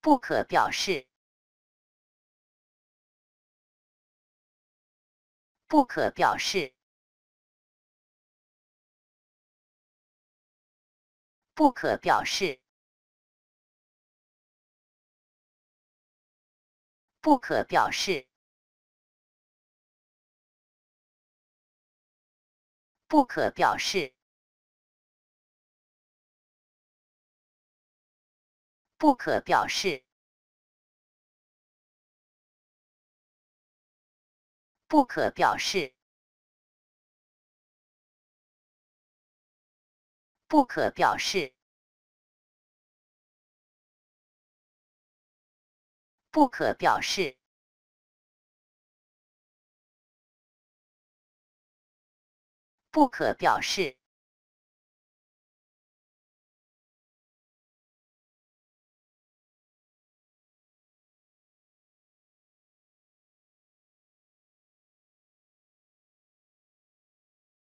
不可表示。不可表示。不可表示。不可表示。不可表示。不可表示。不可表示。不可表示。不可表示。不可表示。